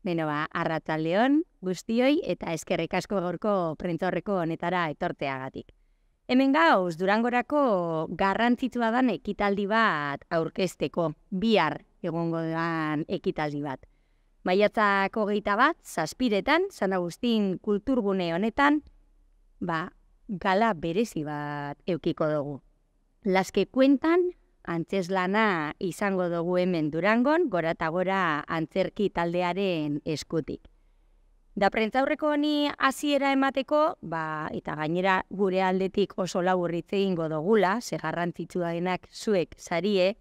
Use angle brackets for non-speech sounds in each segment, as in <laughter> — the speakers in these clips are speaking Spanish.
Beno ba, arratzal guztioi eta eskerrik asko gorko prentzorreko honetara etorteagatik. Hemen gauz, durangorako garrantzitua dan ekitaldi bat aurkezteko, bihar egongo den ekitaldi bat. Maiatzako geita bat, saspiretan, San Agustin kulturgune honetan, ba, gala berezi bat eukiko dugu. Laske kuentan, antzes lana izango dugu hemen durangon, gora eta gora antzerki taldearen eskutik. Da prentzaurreko honi hasiera emateko, ba, eta gainera gure aldetik oso laburritze ingo dugula, segarrantzitsua denak zuek sarie,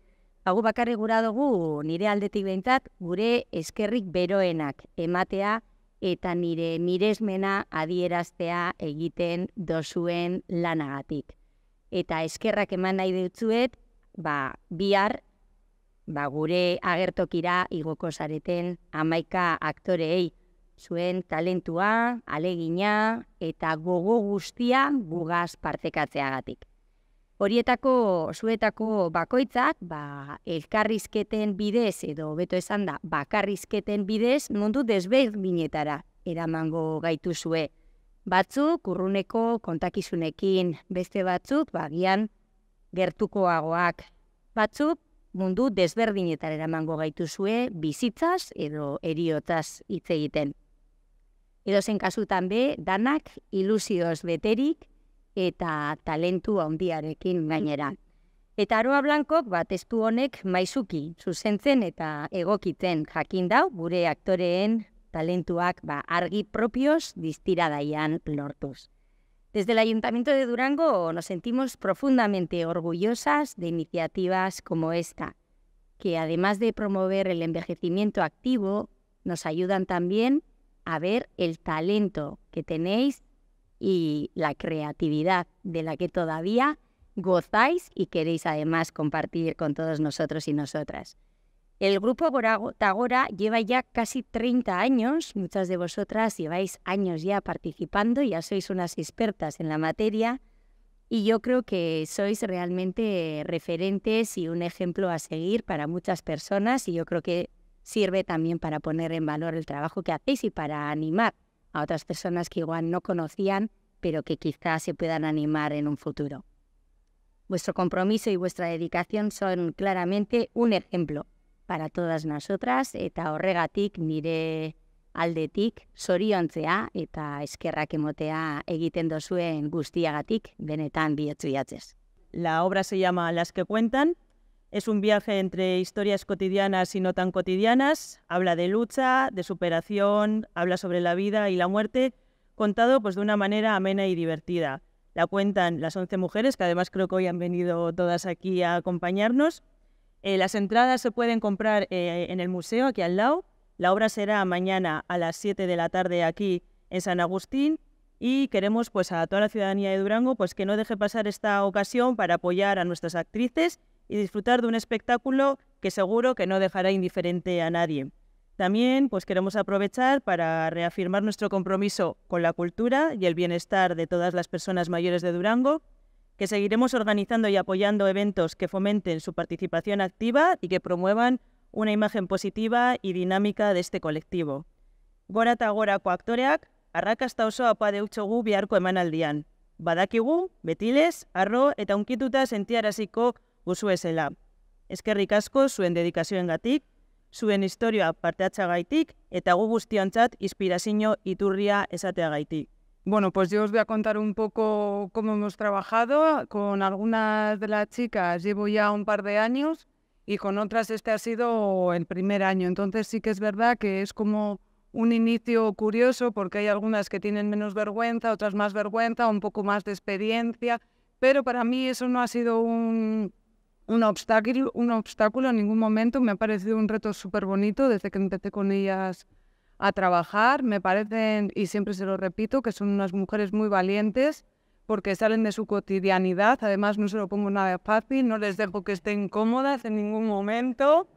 hagu ba, bakarri gura dugu nire aldetik behintzat gure eskerrik beroenak ematea eta nire miresmena adieraztea egiten dozuen lanagatik. Eta eskerrak eman nahi dutzuet, ba, bihar, ba, gure agertokira igoko zareten amaika aktoreei zuen talentua, alegina eta gogo guztia gugaz partekatzeagatik. Horietako zuetako bakoitzak, ba, elkarrizketen bidez edo beto esan da, bakarrizketen bidez mundu desbeg binetara eramango gaituzue. Batzuk urruneko kontakizunekin beste batzuk, bagian ba, gertukoagoak. Batzuk mundu desberdinetan eramango gaituzue bizitzaz edo eriotaz hitz egiten. Edo zen kasutan be, danak ilusioz beterik eta talentu handiarekin gainera. Eta aroa blankok bat estu honek maizuki zuzentzen eta egokitzen jakin dau gure aktoreen talentuak ba, argi propioz diztiradaian lortuz. Desde el Ayuntamiento de Durango nos sentimos profundamente orgullosas de iniciativas como esta, que además de promover el envejecimiento activo, nos ayudan también a ver el talento que tenéis y la creatividad de la que todavía gozáis y queréis además compartir con todos nosotros y nosotras. El grupo Tagora lleva ya casi 30 años, muchas de vosotras lleváis años ya participando, ya sois unas expertas en la materia y yo creo que sois realmente referentes y un ejemplo a seguir para muchas personas y yo creo que sirve también para poner en valor el trabajo que hacéis y para animar a otras personas que igual no conocían, pero que quizás se puedan animar en un futuro. Vuestro compromiso y vuestra dedicación son claramente un ejemplo para todas nosotras eta horregatik nire aldetik soriontzea eta eskerrak emotea egiten dozuen guztiagatik benetan bihotzu La obra se llama Las que cuentan. Es un viaje entre historias cotidianas y no tan cotidianas. Habla de lucha, de superación, habla sobre la vida y la muerte, contado pues de una manera amena y divertida. La cuentan las 11 mujeres, que además creo que hoy han venido todas aquí a acompañarnos. Eh, las entradas se pueden comprar eh, en el museo, aquí al lado. La obra será mañana a las 7 de la tarde aquí en San Agustín y queremos pues a toda la ciudadanía de Durango pues que no deje pasar esta ocasión para apoyar a nuestras actrices y disfrutar de un espectáculo que seguro que no dejará indiferente a nadie. También pues queremos aprovechar para reafirmar nuestro compromiso con la cultura y el bienestar de todas las personas mayores de Durango que seguiremos organizando y apoyando eventos que fomenten su participación activa y que promuevan una imagen positiva y dinámica de este colectivo. Gora eta gorako aktoreak, arrakasta oso apa deutxogu biharko emanaldian. Badakigu, betilez, arro eta unkituta sentiaraziko guzu Eskerrik asko zuen dedikazioen gatik, zuen historioa parteatza gaitik, eta gu guztiontzat inspirazio iturria esatea gaitik. Bueno, pues yo os voy a contar un poco cómo hemos trabajado. Con algunas de las chicas llevo ya un par de años y con otras este ha sido el primer año. Entonces sí que es verdad que es como un inicio curioso porque hay algunas que tienen menos vergüenza, otras más vergüenza, un poco más de experiencia, pero para mí eso no ha sido un, un obstáculo, obstáculo en ningún momento. Me ha parecido un reto súper bonito desde que empecé con ellas a trabajar. Me parecen, y siempre se lo repito, que son unas mujeres muy valientes porque salen de su cotidianidad. Además, no se lo pongo nada fácil, no les dejo que estén cómodas en ningún momento.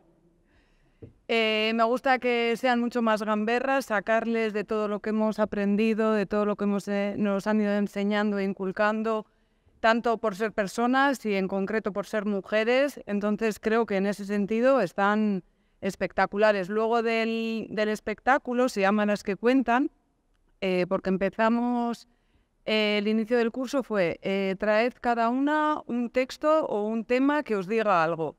Eh, me gusta que sean mucho más gamberras, sacarles de todo lo que hemos aprendido, de todo lo que eh, nos han ido enseñando e inculcando, tanto por ser personas y en concreto por ser mujeres. Entonces creo que en ese sentido están espectaculares. Luego del, del espectáculo se llaman las que cuentan, eh, porque empezamos, eh, el inicio del curso fue, eh, traed cada una un texto o un tema que os diga algo.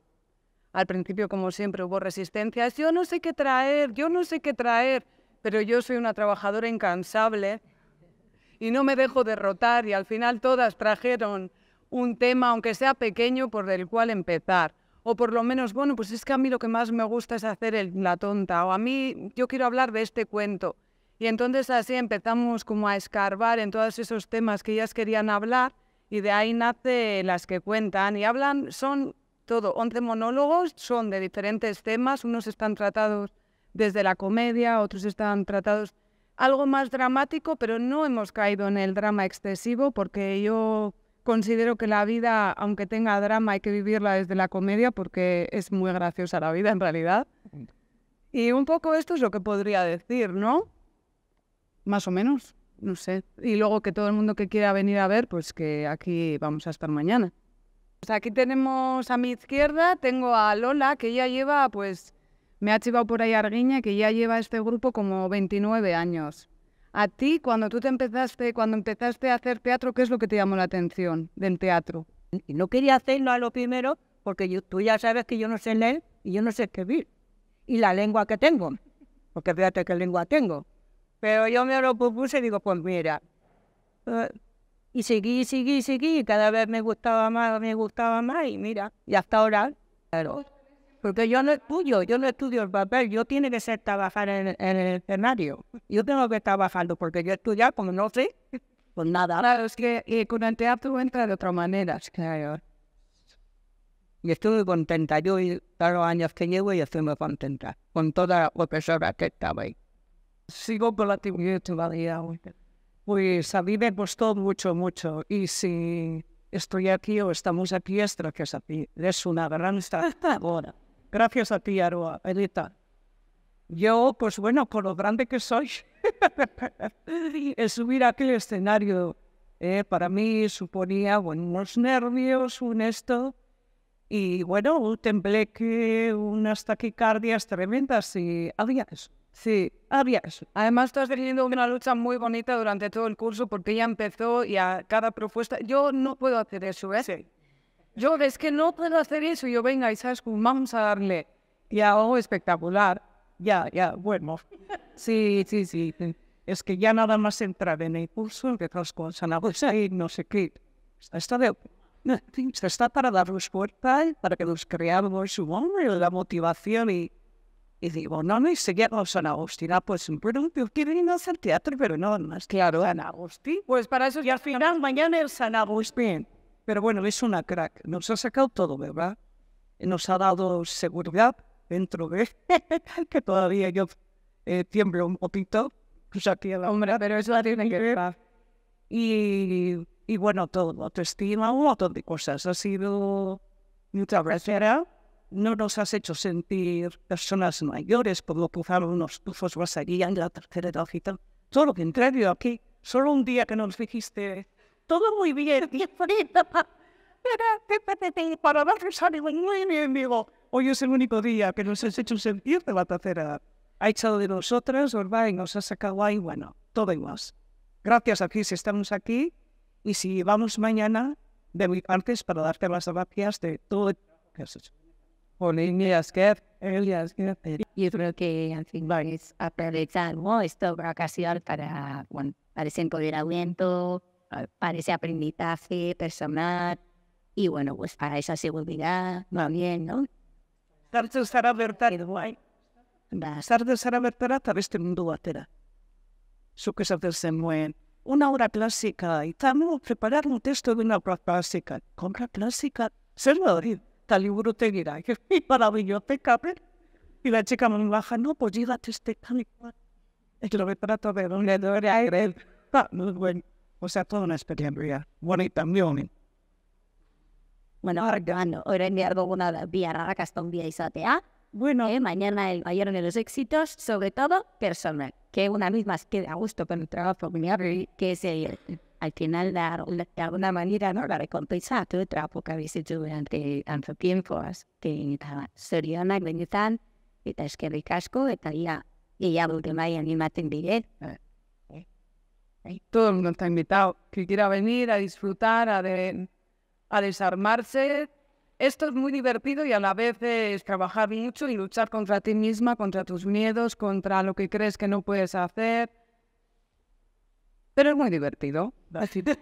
Al principio, como siempre, hubo resistencias, yo no sé qué traer, yo no sé qué traer, pero yo soy una trabajadora incansable y no me dejo derrotar y al final todas trajeron un tema, aunque sea pequeño, por el cual empezar o por lo menos, bueno, pues es que a mí lo que más me gusta es hacer la tonta, o a mí yo quiero hablar de este cuento. Y entonces así empezamos como a escarbar en todos esos temas que ellas querían hablar y de ahí nace las que cuentan y hablan, son todo, 11 monólogos, son de diferentes temas, unos están tratados desde la comedia, otros están tratados algo más dramático, pero no hemos caído en el drama excesivo porque yo considero que la vida, aunque tenga drama, hay que vivirla desde la comedia porque es muy graciosa la vida en realidad. Y un poco esto es lo que podría decir, ¿no? Más o menos, no sé. Y luego que todo el mundo que quiera venir a ver, pues que aquí vamos a estar mañana. Pues aquí tenemos a mi izquierda, tengo a Lola, que ya lleva, pues, me ha chivado por ahí Arguiña, que ya lleva este grupo como 29 años. A ti, cuando tú te empezaste, cuando empezaste a hacer teatro, ¿qué es lo que te llamó la atención del teatro? Y No quería hacerlo a lo primero porque tú ya sabes que yo no sé leer y yo no sé escribir. Y la lengua que tengo, porque fíjate qué lengua tengo. Pero yo me lo propuse y digo, pues mira. Eh, y seguí, seguí, seguí, y cada vez me gustaba más, me gustaba más, y mira, y hasta ahora. Claro porque yo no estudio, yo no estudio el papel, yo tiene que ser trabajar en, el escenario. Yo tengo que estar trabajando porque yo estudio como no sé, pues nada. es que eh, con el teatro entra de otra manera, claro. Y estoy contenta, yo los años que llevo y estoy muy contenta con toda la persona que estaba ahí. Sigo con la actividad Pues a mí me costó mucho, mucho. Y si estoy aquí o estamos aquí es que es Es una gran ahora. <laughs> Gracias a ti, Aroa, Edita. Yo, pues bueno, con lo grande que soy, <laughs> el subir a aquel escenario eh, para mí suponía bueno, unos nervios, un esto, y bueno, un tembleque, unas taquicardias tremendas, y había eso. Sí, había eso. Además, estás teniendo una lucha muy bonita durante todo el curso porque ya empezó y a cada propuesta. Yo no puedo hacer eso, ¿eh? Yo, es que no puedo hacer eso. Yo, venga, y sabes, vamos a darle. Ya, espectacular. Ya, ya, bueno. Sí, sí, sí. Es que ya nada más entrar en el curso, empezamos con Zaragoza y no sé qué. Está de... <laughs> está para fuerza, ¿eh? para que nos creamos su hombre, la motivación y... Y digo, no, no, y con San Agustín. Ah, pues bueno, yo irnos hacer teatro, pero no, más claro, San Agustín. Pues para eso... Y al final, mañana el San Agustín. Pero bueno, es una crack. Nos ha sacado todo, ¿verdad? Nos ha dado seguridad dentro de <laughs> que todavía yo eh, tiemblo un poquito. sea, pues que la Hombre, pero es la tiene que ver. Y, y bueno, todo, autoestima, un montón de cosas. Ha sido mucha verdad? no nos has hecho sentir personas mayores, que cruzar unos tufos más en la tercera edad y tal. Todo lo yo aquí, solo un día que nos dijiste, todo muy bien. Y para ver que sale muy bien, digo, hoy es el único día que nos has hecho sentir de la tercera Ha echado de nosotras, ¿verdad? Y nos ha sacado ahí, bueno, todo y más. Gracias a ti si estamos aquí y si vamos mañana, de mi parte para darte las gracias de todo el trabajo que has Yo creo que al fin es aprovechar ¿no? ocasión para, para bueno, para ese empoderamiento, para ese aprendizaje personal y bueno, pues para esa seguridad también, ¿no? Sartu zara bertan, a Ba. Sartu zara bertara eta beste mundu batera. Zuk esaten zenuen, una obra clásica, y estamos preparar un texto de una obra clásica. Compra clásica, zer da hori? Eta dirá y para biblioteka, Y la chica me baja, no, pues llega este tal y cual. lo retrato de un de aire. Ah, muy bueno. O sea, toda una experiencia bonita, muy Bueno, en día orduan, orain behar duguna un día arrakastondia izatea, bueno. Eh, mañana el mayor de los éxitos, sobre todo personal, que una misma quede a gusto con el trabajo que es el, al final dar de alguna manera no la recompensa todo el trabajo que habéis hecho durante tanto tiempo, que que benetan, eta eskerrik ya lo ia, ia dute maian en día. Todo el mundo está invitado. Que quiera venir a disfrutar, a, desarmarse. Esto es muy divertido y a la vez es trabajar mucho y luchar contra ti misma, contra tus miedos, contra lo que crees que no puedes hacer. Pero es muy divertido.